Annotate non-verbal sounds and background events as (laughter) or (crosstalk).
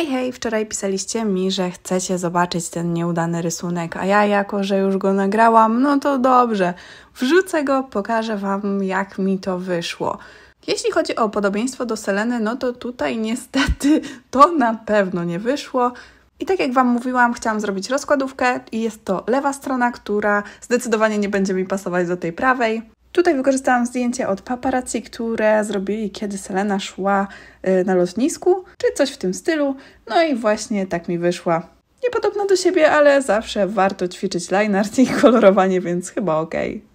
Hej, hej, wczoraj pisaliście mi, że chcecie zobaczyć ten nieudany rysunek, a ja jako, że już go nagrałam, no to dobrze, wrzucę go, pokażę Wam, jak mi to wyszło. Jeśli chodzi o podobieństwo do Seleny, no to tutaj niestety (laughs) to na pewno nie wyszło. I tak jak Wam mówiłam, chciałam zrobić rozkładówkę i jest to lewa strona, która zdecydowanie nie będzie mi pasować do tej prawej. Tutaj wykorzystałam zdjęcie od paparazzi, które zrobili, kiedy Selena szła y, na lotnisku, czy coś w tym stylu. No i właśnie tak mi wyszła. Niepodobna do siebie, ale zawsze warto ćwiczyć lineart i kolorowanie, więc chyba okej. Okay.